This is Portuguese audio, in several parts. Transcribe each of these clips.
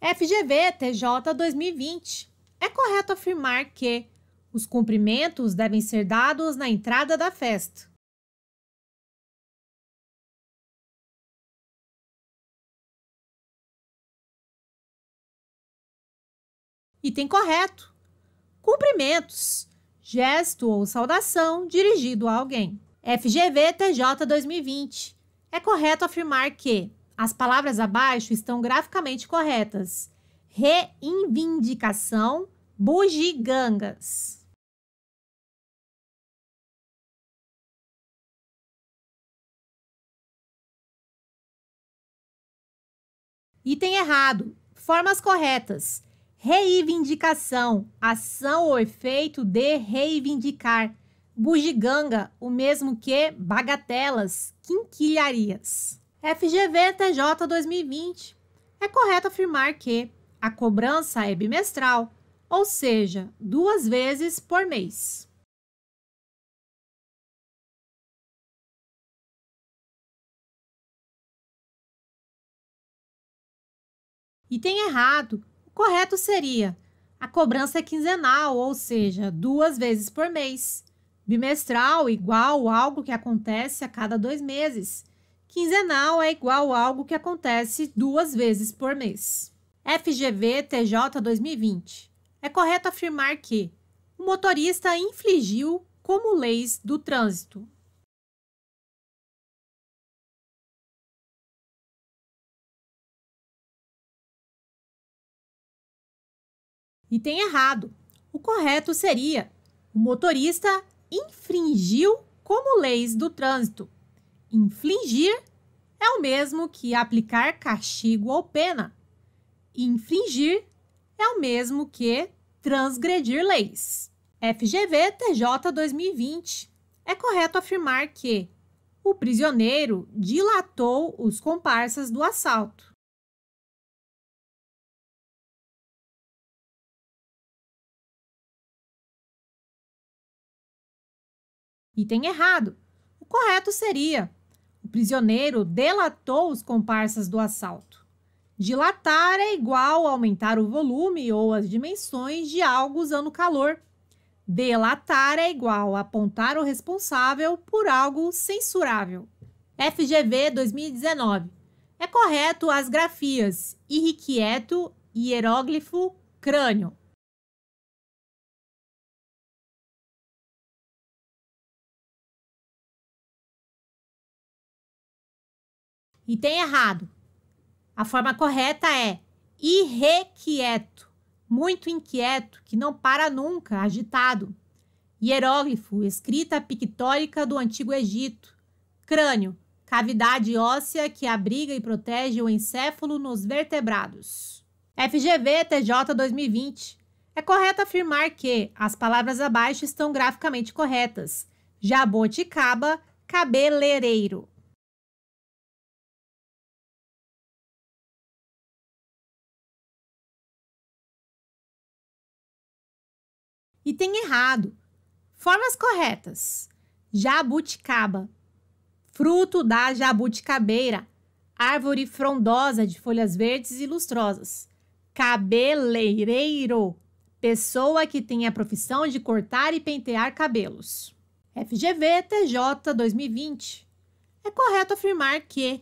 FGV TJ 2020. É correto afirmar que os cumprimentos devem ser dados na entrada da festa. Item correto: cumprimentos, gesto ou saudação dirigido a alguém. FGV TJ 2020. É correto afirmar que as palavras abaixo estão graficamente corretas. Reivindicação, bugigangas. Item errado. Formas corretas. Reivindicação. Ação ou efeito de reivindicar. Bugiganga, o mesmo que bagatelas, quinquilharias. FGV-TJ 2020. É correto afirmar que a cobrança é bimestral, ou seja, duas vezes por mês. Item errado. O correto seria: a cobrança é quinzenal, ou seja, duas vezes por mês. Bimestral igual algo que acontece a cada dois meses. Quinzenal é igual a algo que acontece duas vezes por mês. FGV TJ 2020. É correto afirmar que o motorista infligiu como leis do trânsito. E tem errado. O correto seria: o motorista infringiu como leis do trânsito. Infligir é o mesmo que aplicar castigo ou pena. Infringir é o mesmo que transgredir leis. FGV TJ 2020. É correto afirmar que o prisioneiro dilatou os comparsas do assalto. Item errado. O correto seria o prisioneiro delatou os comparsas do assalto. Dilatar é igual a aumentar o volume ou as dimensões de algo usando calor. Delatar é igual a apontar o responsável por algo censurável. FGV 2019. É correto as grafias irrequieto, hieróglifo, crânio. E tem errado. A forma correta é irrequieto, muito inquieto, que não para nunca, agitado. Hieróglifo, escrita pictórica do Antigo Egito. Crânio, cavidade óssea que abriga e protege o encéfalo nos vertebrados. FGV TJ 2020. É correto afirmar que as palavras abaixo estão graficamente corretas. Jaboticaba, cabeleireiro. e tem errado. Formas corretas: jabuticaba, fruto da jabuticabeira, árvore frondosa de folhas verdes e lustrosas. Cabeleireiro, pessoa que tem a profissão de cortar e pentear cabelos. FGV TJ 2020. É correto afirmar que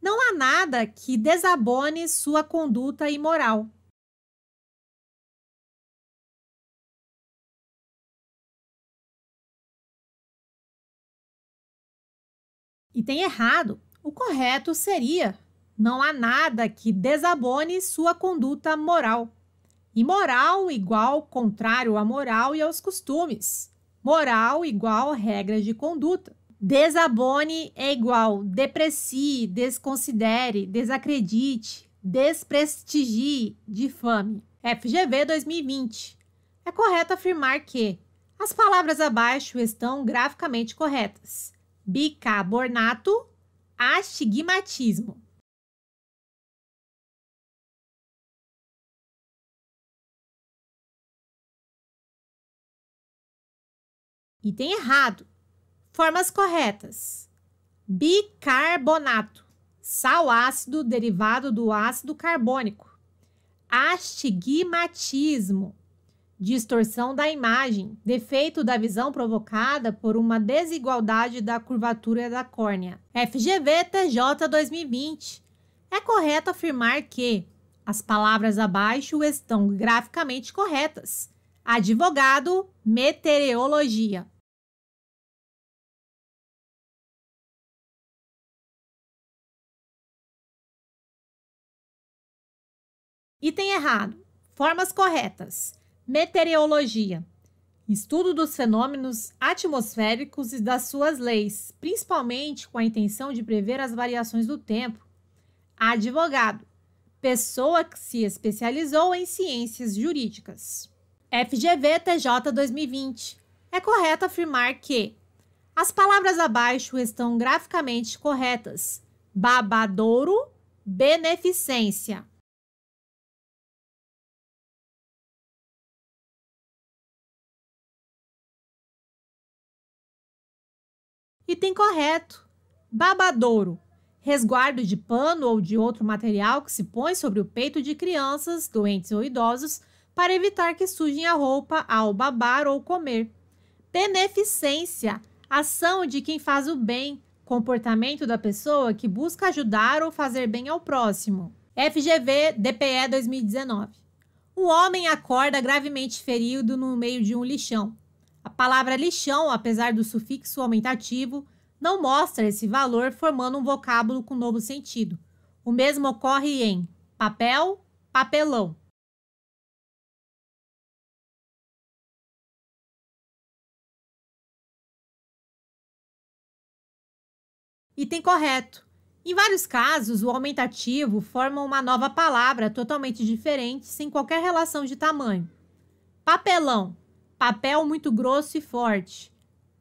não há nada que desabone sua conduta imoral. E tem errado. O correto seria: não há nada que desabone sua conduta moral. Imoral igual contrário à moral e aos costumes. Moral igual regras de conduta. Desabone é igual deprecie, desconsidere, desacredite, desprestigie, difame. FGV 2020. É correto afirmar que as palavras abaixo estão graficamente corretas bicarbonato, astigmatismo. Item errado. Formas corretas. Bicarbonato, sal ácido derivado do ácido carbônico. Astigmatismo, distorção da imagem, defeito da visão provocada por uma desigualdade da curvatura da córnea. FGV TJ 2020. É correto afirmar que as palavras abaixo estão graficamente corretas. Advogado, meteorologia. Item errado. Formas corretas. Meteorologia estudo dos fenômenos atmosféricos e das suas leis, principalmente com a intenção de prever as variações do tempo. Advogado, pessoa que se especializou em ciências jurídicas. FGV TJ 2020. É correto afirmar que as palavras abaixo estão graficamente corretas: babadouro, beneficência. Item correto: babadouro, resguardo de pano ou de outro material que se põe sobre o peito de crianças, doentes ou idosos para evitar que sujem a roupa ao babar ou comer. Beneficência, ação de quem faz o bem, comportamento da pessoa que busca ajudar ou fazer bem ao próximo. FGV DPE 2019. Um homem acorda gravemente ferido no meio de um lixão. A palavra lixão, apesar do sufixo aumentativo, não mostra esse valor formando um vocábulo com novo sentido. O mesmo ocorre em papel, papelão. Item correto. Em vários casos, o aumentativo forma uma nova palavra totalmente diferente, sem qualquer relação de tamanho. Papelão Papel muito grosso e forte.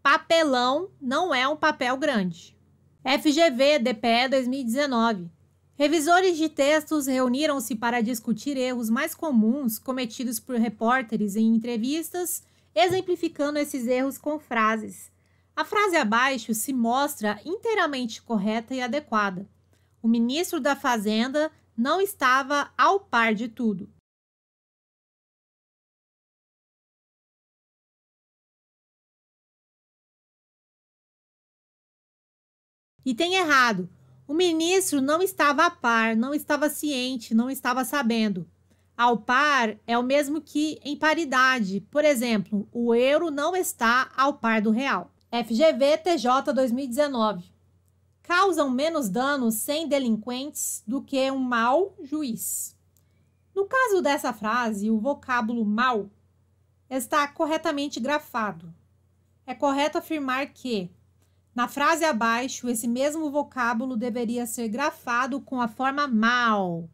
Papelão não é um papel grande. FGV DPE 2019. Revisores de textos reuniram-se para discutir erros mais comuns cometidos por repórteres em entrevistas, exemplificando esses erros com frases. A frase abaixo se mostra inteiramente correta e adequada. O ministro da Fazenda não estava ao par de tudo. E tem errado. O ministro não estava a par, não estava ciente, não estava sabendo. Ao par é o mesmo que em paridade. Por exemplo, o euro não está ao par do real. FGV TJ 2019. Causam menos danos sem delinquentes do que um mau juiz. No caso dessa frase, o vocábulo mal está corretamente grafado. É correto afirmar que na frase abaixo, esse mesmo vocábulo deveria ser grafado com a forma mal.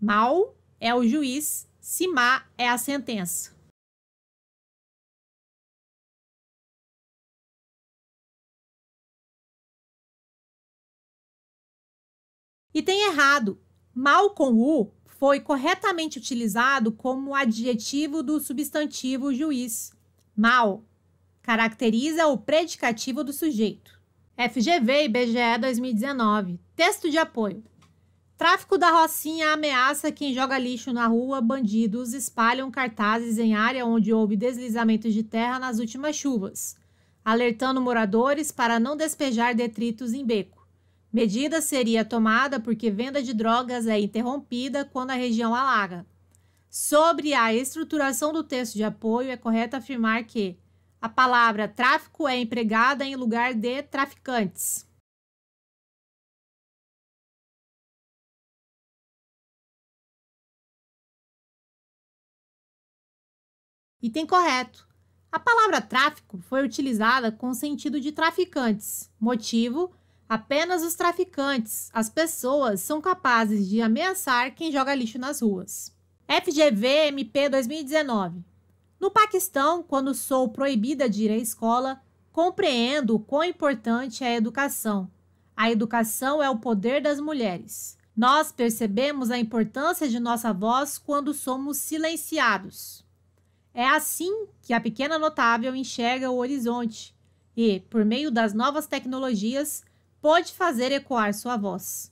Mal é o juiz, simá é a sentença. E tem errado. Mal com u foi corretamente utilizado como adjetivo do substantivo juiz. Mal caracteriza o predicativo do sujeito. FGV e BGE 2019. Texto de apoio. Tráfico da Rocinha ameaça quem joga lixo na rua. Bandidos espalham cartazes em área onde houve deslizamentos de terra nas últimas chuvas, alertando moradores para não despejar detritos em beco. Medida seria tomada porque venda de drogas é interrompida quando a região alaga. Sobre a estruturação do texto de apoio, é correto afirmar que a palavra tráfico é empregada em lugar de traficantes. Item correto. A palavra tráfico foi utilizada com sentido de traficantes. Motivo: apenas os traficantes, as pessoas, são capazes de ameaçar quem joga lixo nas ruas. FGV MP 2019. No Paquistão, quando sou proibida de ir à escola, compreendo o quão importante é a educação. A educação é o poder das mulheres. Nós percebemos a importância de nossa voz quando somos silenciados. É assim que a pequena notável enxerga o horizonte e, por meio das novas tecnologias, pode fazer ecoar sua voz.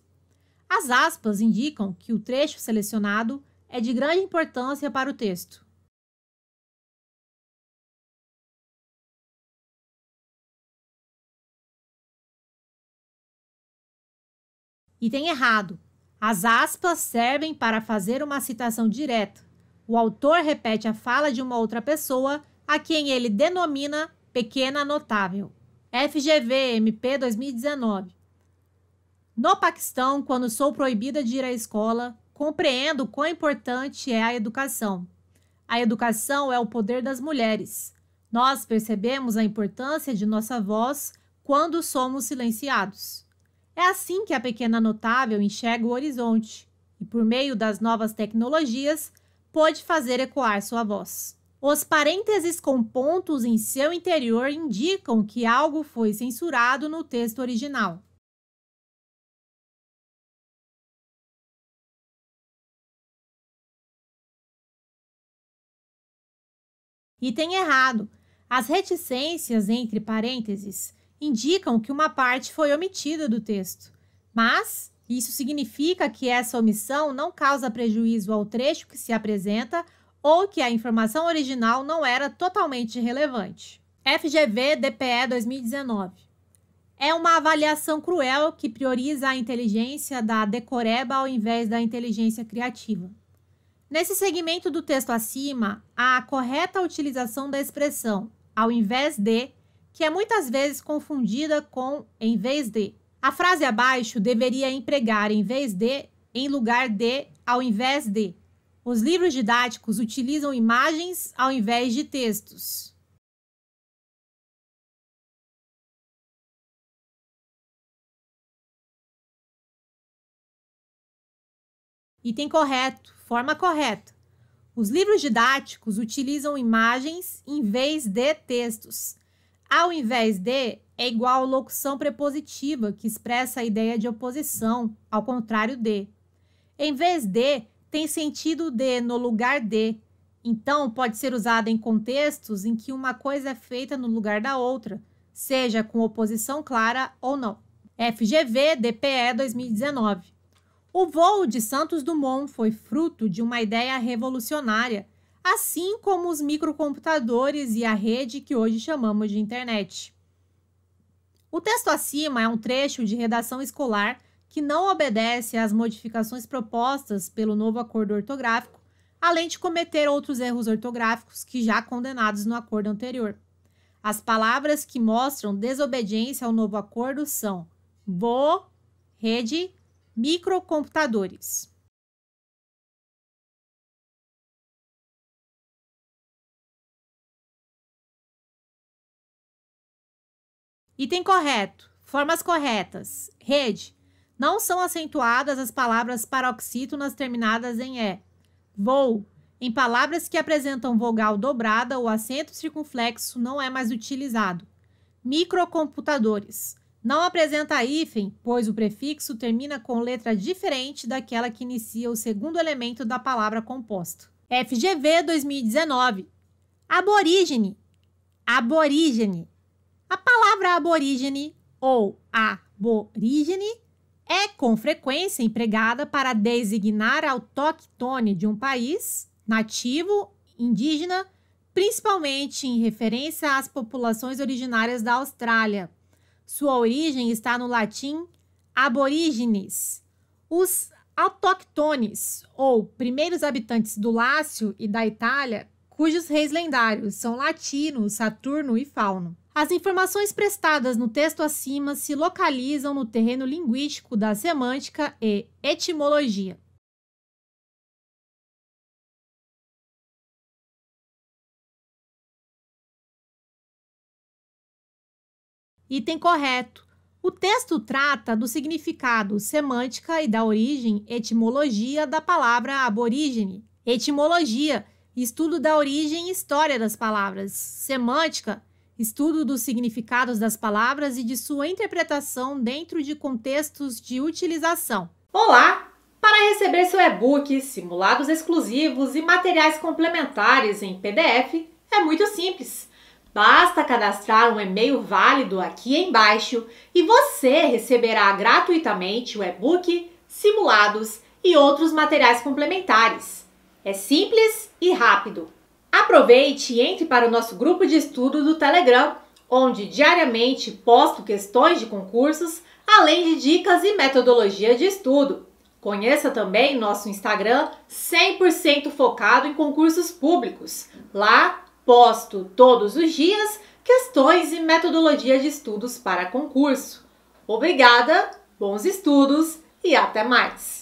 As aspas indicam que o trecho selecionado é de grande importância para o texto. E tem errado. As aspas servem para fazer uma citação direta. O autor repete a fala de uma outra pessoa, a quem ele denomina pequena notável. FGV MP 2019. No Paquistão, quando sou proibida de ir à escola, compreendo quão importante é a educação. A educação é o poder das mulheres. Nós percebemos a importância de nossa voz quando somos silenciados. É assim que a pequena notável enxerga o horizonte e, por meio das novas tecnologias, pôde fazer ecoar sua voz. Os parênteses com pontos em seu interior indicam que algo foi censurado no texto original. E tem errado. As reticências entre parênteses indicam que uma parte foi omitida do texto. Mas isso significa que essa omissão não causa prejuízo ao trecho que se apresenta ou que a informação original não era totalmente relevante. FGV DPE 2019 é uma avaliação cruel que prioriza a inteligência da decoreba ao invés da inteligência criativa. Nesse segmento do texto acima, a correta utilização da expressão ao invés de que é muitas vezes confundida com em vez de. A frase abaixo deveria empregar em vez de, em lugar de, ao invés de. Os livros didáticos utilizam imagens ao invés de textos. Item correto, forma correta. Os livros didáticos utilizam imagens em vez de textos ao invés de é igual a locução prepositiva, que expressa a ideia de oposição, ao contrário de. Em vez de, tem sentido de no lugar de. Então, pode ser usada em contextos em que uma coisa é feita no lugar da outra, seja com oposição clara ou não. FGV DPE 2019. O voo de Santos Dumont foi fruto de uma ideia revolucionária assim como os microcomputadores e a rede que hoje chamamos de internet. O texto acima é um trecho de redação escolar que não obedece às modificações propostas pelo novo acordo ortográfico, além de cometer outros erros ortográficos que já condenados no acordo anterior. As palavras que mostram desobediência ao novo acordo são bo, rede, microcomputadores. Item correto. Formas corretas. Rede. Não são acentuadas as palavras paroxítonas terminadas em E. Voo. Em palavras que apresentam vogal dobrada, o acento circunflexo não é mais utilizado. Microcomputadores. Não apresenta hífen, pois o prefixo termina com letra diferente daquela que inicia o segundo elemento da palavra composta. FGV 2019. Aborígene. Aborígene a palavra aborígene ou aborígene é com frequência empregada para designar autóctone de um país nativo, indígena, principalmente em referência às populações originárias da Austrália. Sua origem está no latim aborígenes. Os autóctones, ou primeiros habitantes do Lácio e da Itália, cujos reis lendários são Latino, Saturno e Fauno. As informações prestadas no texto acima se localizam no terreno linguístico da semântica e etimologia. Item correto. O texto trata do significado semântica e da origem etimologia da palavra aborígene. Etimologia, estudo da origem e história das palavras. Semântica, estudo dos significados das palavras e de sua interpretação dentro de contextos de utilização. Olá! Para receber seu e-book, simulados exclusivos e materiais complementares em PDF, é muito simples. Basta cadastrar um e-mail válido aqui embaixo e você receberá gratuitamente o e-book, simulados e outros materiais complementares. É simples e rápido. Aproveite e entre para o nosso grupo de estudo do Telegram, onde diariamente posto questões de concursos, além de dicas e metodologia de estudo. Conheça também nosso Instagram 100% focado em concursos públicos. Lá posto todos os dias questões e metodologia de estudos para concurso. Obrigada, bons estudos e até mais!